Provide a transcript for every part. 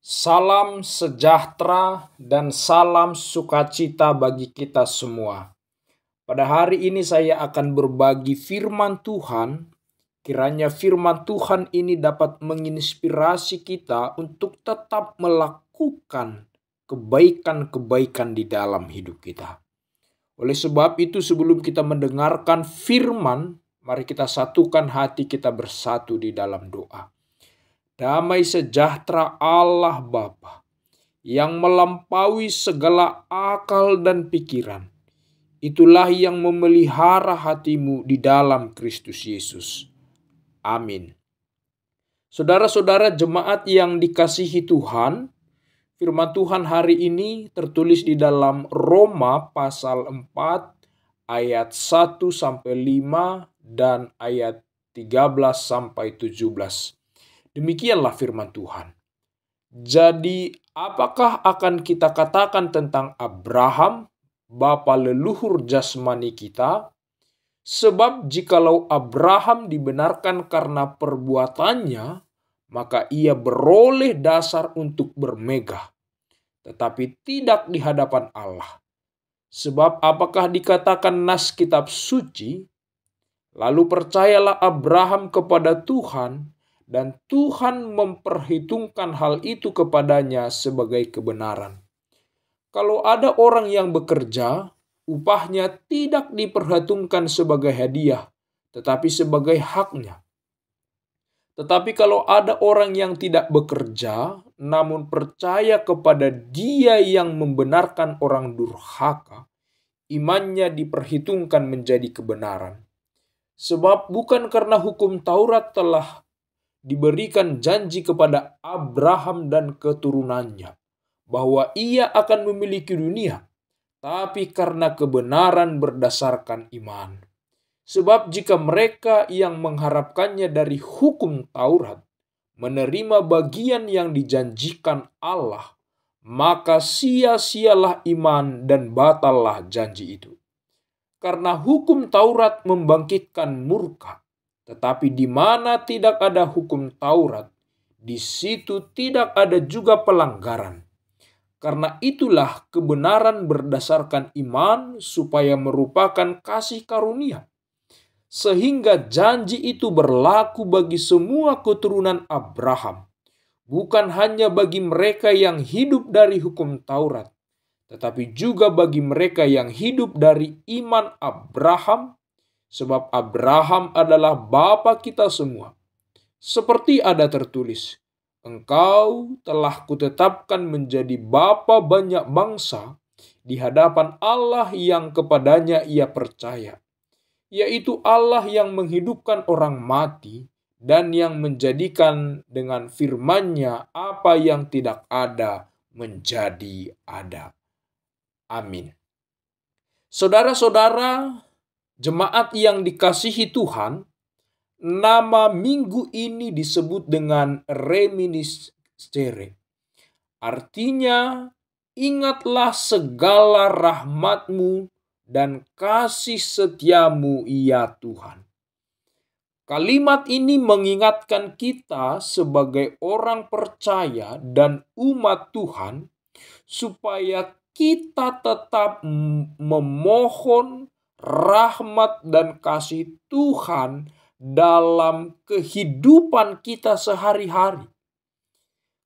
Salam sejahtera dan salam sukacita bagi kita semua. Pada hari ini saya akan berbagi firman Tuhan. Kiranya firman Tuhan ini dapat menginspirasi kita untuk tetap melakukan kebaikan-kebaikan di dalam hidup kita. Oleh sebab itu sebelum kita mendengarkan firman, mari kita satukan hati kita bersatu di dalam doa damai sejahtera Allah Bapa yang melampaui segala akal dan pikiran. Itulah yang memelihara hatimu di dalam Kristus Yesus. Amin. Saudara-saudara jemaat yang dikasihi Tuhan, firman Tuhan hari ini tertulis di dalam Roma pasal 4 ayat 1 sampai 5 dan ayat 13 sampai 17. Demikianlah firman Tuhan. Jadi, apakah akan kita katakan tentang Abraham, bapa leluhur jasmani kita? Sebab jikalau Abraham dibenarkan karena perbuatannya, maka ia beroleh dasar untuk bermegah, tetapi tidak di hadapan Allah. Sebab apakah dikatakan nas kitab suci, lalu percayalah Abraham kepada Tuhan, dan Tuhan memperhitungkan hal itu kepadanya sebagai kebenaran. Kalau ada orang yang bekerja, upahnya tidak diperhitungkan sebagai hadiah, tetapi sebagai haknya. Tetapi kalau ada orang yang tidak bekerja, namun percaya kepada Dia yang membenarkan orang durhaka, imannya diperhitungkan menjadi kebenaran. Sebab bukan karena hukum Taurat telah diberikan janji kepada Abraham dan keturunannya bahwa ia akan memiliki dunia, tapi karena kebenaran berdasarkan iman. Sebab jika mereka yang mengharapkannya dari hukum Taurat menerima bagian yang dijanjikan Allah, maka sia-sialah iman dan batallah janji itu. Karena hukum Taurat membangkitkan murka, tetapi di mana tidak ada hukum Taurat, di situ tidak ada juga pelanggaran. Karena itulah kebenaran berdasarkan iman, supaya merupakan kasih karunia, sehingga janji itu berlaku bagi semua keturunan Abraham, bukan hanya bagi mereka yang hidup dari hukum Taurat, tetapi juga bagi mereka yang hidup dari iman Abraham sebab Abraham adalah bapa kita semua. Seperti ada tertulis, engkau telah kutetapkan menjadi bapa banyak bangsa di hadapan Allah yang kepadanya ia percaya, yaitu Allah yang menghidupkan orang mati dan yang menjadikan dengan firman-Nya apa yang tidak ada menjadi ada. Amin. Saudara-saudara, jemaat yang dikasihi Tuhan, nama minggu ini disebut dengan reminiscere. Artinya, ingatlah segala rahmatmu dan kasih setiamu ya Tuhan. Kalimat ini mengingatkan kita sebagai orang percaya dan umat Tuhan supaya kita tetap memohon rahmat dan kasih Tuhan dalam kehidupan kita sehari-hari.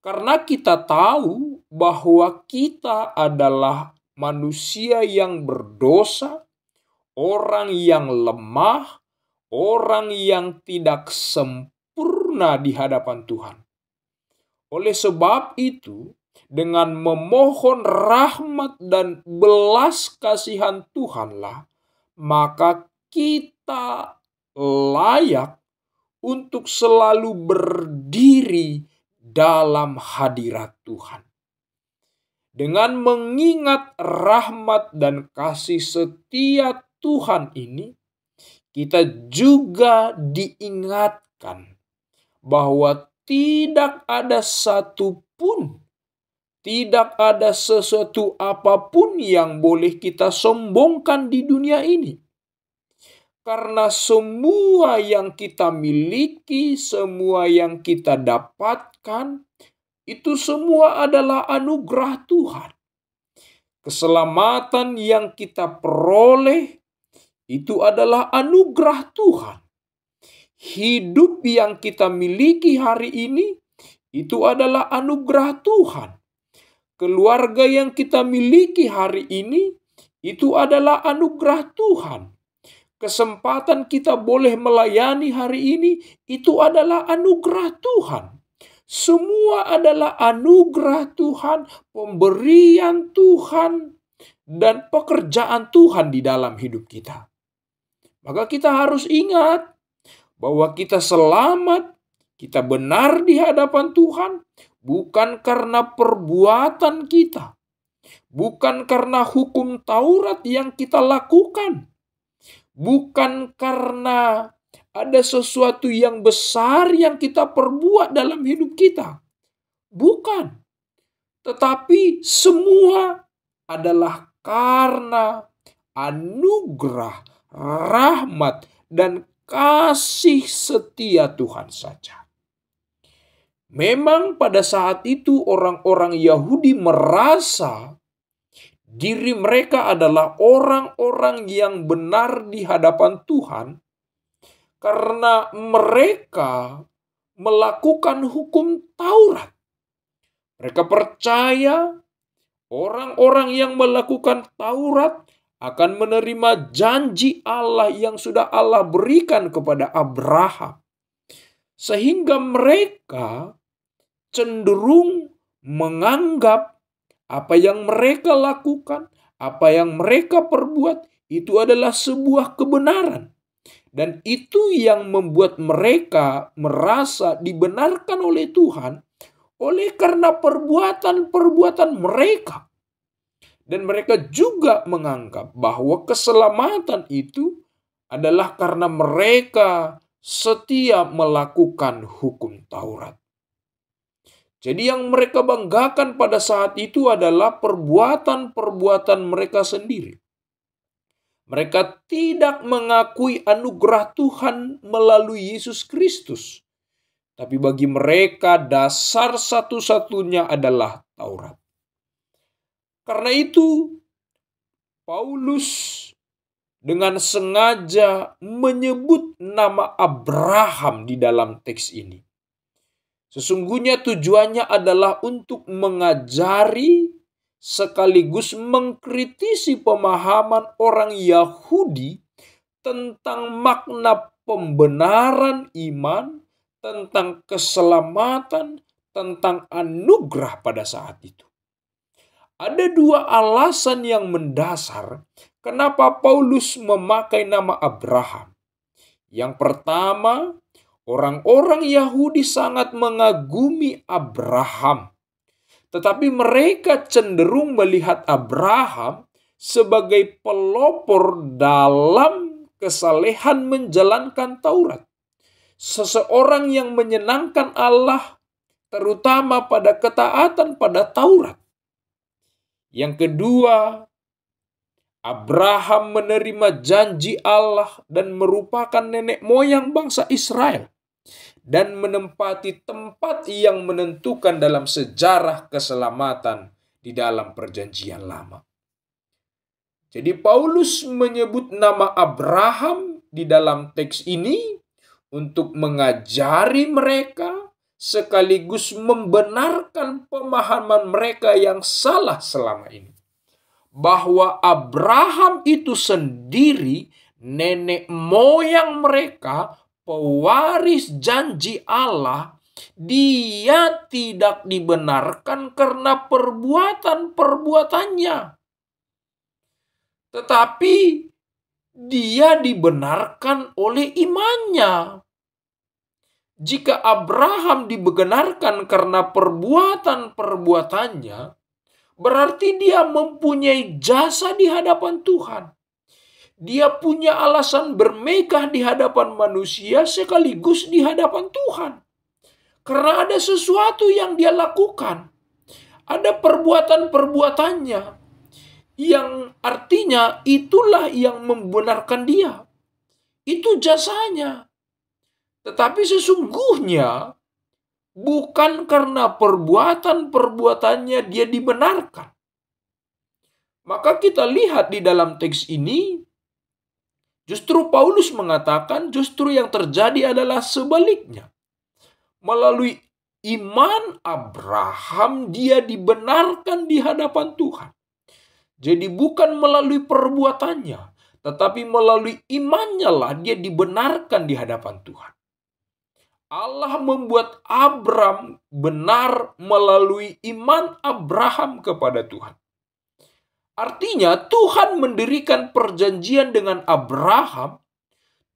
Karena kita tahu bahwa kita adalah manusia yang berdosa, orang yang lemah, orang yang tidak sempurna di hadapan Tuhan. Oleh sebab itu, dengan memohon rahmat dan belas kasihan Tuhanlah, maka kita layak untuk selalu berdiri dalam hadirat Tuhan. Dengan mengingat rahmat dan kasih setia Tuhan ini, kita juga diingatkan bahwa tidak ada satupun tidak ada sesuatu apapun yang boleh kita sombongkan di dunia ini. Karena semua yang kita miliki, semua yang kita dapatkan, itu semua adalah anugerah Tuhan. Keselamatan yang kita peroleh itu adalah anugerah Tuhan. Hidup yang kita miliki hari ini itu adalah anugerah Tuhan keluarga yang kita miliki hari ini itu adalah anugerah Tuhan. Kesempatan kita boleh melayani hari ini itu adalah anugerah Tuhan. Semua adalah anugerah Tuhan, pemberian Tuhan, dan pekerjaan Tuhan di dalam hidup kita. Maka kita harus ingat bahwa kita selamat kita benar di hadapan Tuhan bukan karena perbuatan kita, bukan karena hukum Taurat yang kita lakukan, bukan karena ada sesuatu yang besar yang kita perbuat dalam hidup kita. Bukan. Tetapi semua adalah karena anugerah, rahmat, dan kasih setia Tuhan saja. Memang pada saat itu orang-orang Yahudi merasa diri mereka adalah orang-orang yang benar di hadapan Tuhan karena mereka melakukan hukum Taurat. Mereka percaya orang-orang yang melakukan Taurat akan menerima janji Allah yang sudah Allah berikan kepada Abraham sehingga mereka cenderung menganggap apa yang mereka lakukan, apa yang mereka perbuat itu adalah sebuah kebenaran. Dan itu yang membuat mereka merasa dibenarkan oleh Tuhan oleh karena perbuatan-perbuatan mereka. Dan mereka juga menganggap bahwa keselamatan itu adalah karena mereka setia melakukan hukum Taurat. Jadi, yang mereka banggakan pada saat itu adalah perbuatan-perbuatan mereka sendiri. Mereka tidak mengakui anugerah Tuhan melalui Yesus Kristus, tapi bagi mereka, dasar satu-satunya adalah Taurat. Karena itu, Paulus dengan sengaja menyebut nama Abraham di dalam teks ini. Sesungguhnya tujuannya adalah untuk mengajari sekaligus mengkritisi pemahaman orang Yahudi tentang makna pembenaran iman, tentang keselamatan, tentang anugerah pada saat itu. Ada dua alasan yang mendasar kenapa Paulus memakai nama Abraham. Yang pertama, orang-orang Yahudi sangat mengagumi Abraham, tetapi mereka cenderung melihat Abraham sebagai pelopor dalam kesalehan menjalankan Taurat. Seseorang yang menyenangkan Allah, terutama pada ketaatan pada Taurat. Yang kedua, Abraham menerima janji Allah dan merupakan nenek moyang bangsa Israel dan menempati tempat yang menentukan dalam sejarah keselamatan di dalam perjanjian lama. Jadi Paulus menyebut nama Abraham di dalam teks ini untuk mengajari mereka sekaligus membenarkan pemahaman mereka yang salah selama ini bahwa Abraham itu sendiri nenek moyang mereka pewaris janji Allah dia tidak dibenarkan karena perbuatan-perbuatannya tetapi dia dibenarkan oleh imannya jika Abraham dibenarkan karena perbuatan-perbuatannya, berarti dia mempunyai jasa di hadapan Tuhan. Dia punya alasan bermegah di hadapan manusia sekaligus di hadapan Tuhan. Karena ada sesuatu yang dia lakukan. Ada perbuatan-perbuatannya yang artinya itulah yang membenarkan dia. Itu jasanya tetapi sesungguhnya bukan karena perbuatan-perbuatannya dia dibenarkan. Maka kita lihat di dalam teks ini, justru Paulus mengatakan justru yang terjadi adalah sebaliknya. Melalui iman Abraham dia dibenarkan di hadapan Tuhan. Jadi bukan melalui perbuatannya, tetapi melalui imannya lah dia dibenarkan di hadapan Tuhan. Allah membuat Abram benar melalui iman Abraham kepada Tuhan. Artinya, Tuhan mendirikan perjanjian dengan Abraham.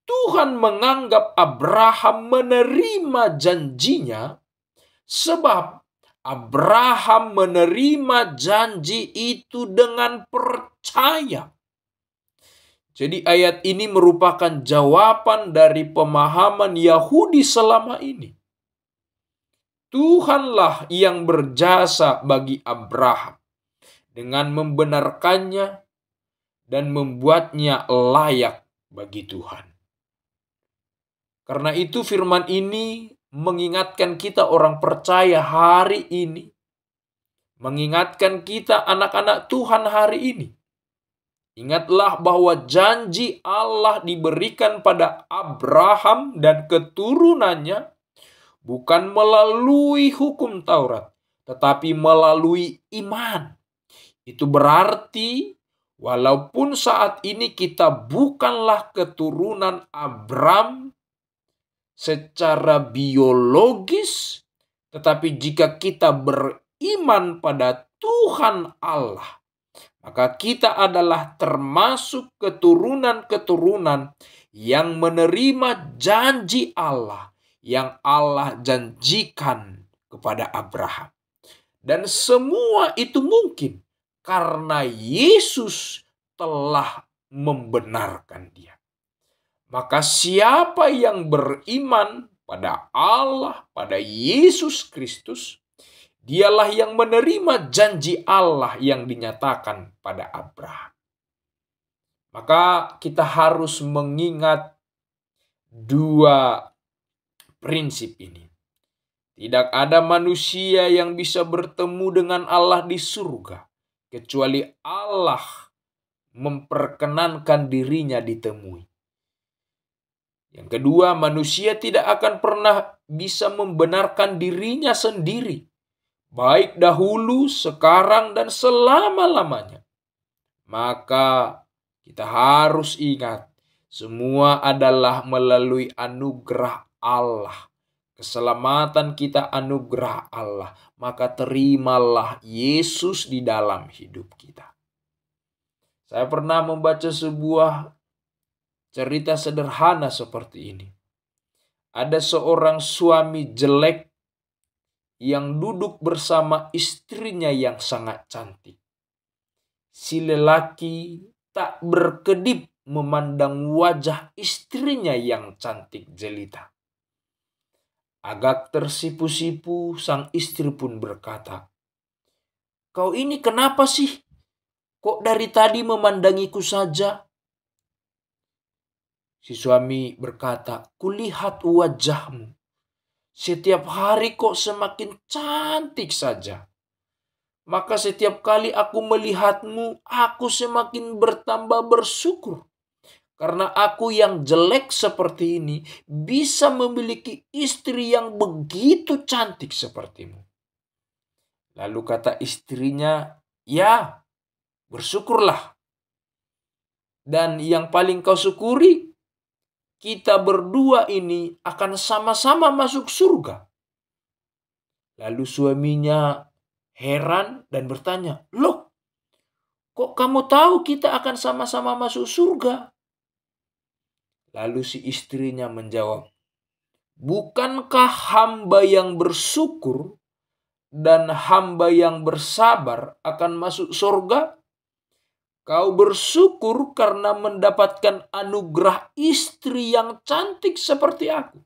Tuhan menganggap Abraham menerima janjinya, sebab Abraham menerima janji itu dengan percaya. Jadi ayat ini merupakan jawaban dari pemahaman Yahudi selama ini. Tuhanlah yang berjasa bagi Abraham dengan membenarkannya dan membuatnya layak bagi Tuhan. Karena itu firman ini mengingatkan kita orang percaya hari ini. Mengingatkan kita anak-anak Tuhan hari ini Ingatlah bahwa janji Allah diberikan pada Abraham dan keturunannya bukan melalui hukum Taurat, tetapi melalui iman. Itu berarti, walaupun saat ini kita bukanlah keturunan Abraham secara biologis, tetapi jika kita beriman pada Tuhan Allah, maka kita adalah termasuk keturunan-keturunan yang menerima janji Allah yang Allah janjikan kepada Abraham. Dan semua itu mungkin karena Yesus telah membenarkan dia. Maka siapa yang beriman pada Allah, pada Yesus Kristus, Dialah yang menerima janji Allah yang dinyatakan pada Abraham. Maka kita harus mengingat dua prinsip ini. Tidak ada manusia yang bisa bertemu dengan Allah di surga kecuali Allah memperkenankan dirinya ditemui. Yang kedua, manusia tidak akan pernah bisa membenarkan dirinya sendiri baik dahulu, sekarang, dan selama-lamanya. Maka kita harus ingat, semua adalah melalui anugerah Allah. Keselamatan kita anugerah Allah, maka terimalah Yesus di dalam hidup kita. Saya pernah membaca sebuah cerita sederhana seperti ini. Ada seorang suami jelek yang duduk bersama istrinya yang sangat cantik. Si lelaki tak berkedip memandang wajah istrinya yang cantik jelita. Agak tersipu-sipu sang istri pun berkata, Kau ini kenapa sih? Kok dari tadi memandangiku saja? Si suami berkata, Kulihat wajahmu setiap hari kok semakin cantik saja. Maka setiap kali aku melihatmu, aku semakin bertambah bersyukur. Karena aku yang jelek seperti ini bisa memiliki istri yang begitu cantik sepertimu. Lalu kata istrinya, "Ya, bersyukurlah." Dan yang paling kau syukuri kita berdua ini akan sama-sama masuk surga. Lalu suaminya heran dan bertanya, Loh, kok kamu tahu kita akan sama-sama masuk surga? Lalu si istrinya menjawab, Bukankah hamba yang bersyukur dan hamba yang bersabar akan masuk surga? Kau bersyukur karena mendapatkan anugerah istri yang cantik seperti aku.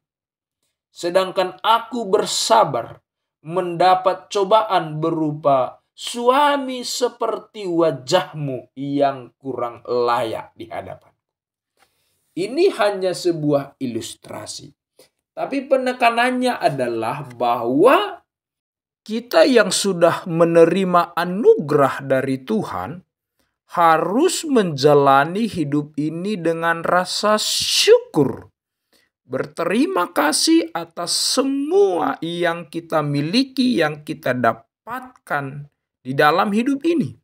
Sedangkan aku bersabar mendapat cobaan berupa suami seperti wajahmu yang kurang layak di hadapan. Ini hanya sebuah ilustrasi. Tapi penekanannya adalah bahwa kita yang sudah menerima anugerah dari Tuhan harus menjalani hidup ini dengan rasa syukur. Berterima kasih atas semua yang kita miliki, yang kita dapatkan di dalam hidup ini.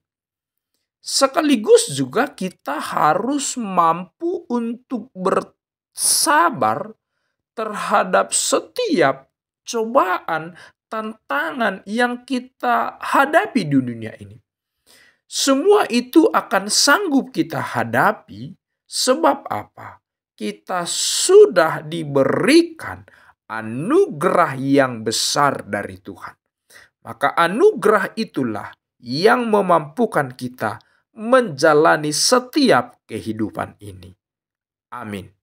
Sekaligus juga kita harus mampu untuk bersabar terhadap setiap cobaan, tantangan yang kita hadapi di dunia ini. Semua itu akan sanggup kita hadapi sebab apa? Kita sudah diberikan anugerah yang besar dari Tuhan. Maka anugerah itulah yang memampukan kita menjalani setiap kehidupan ini. Amin.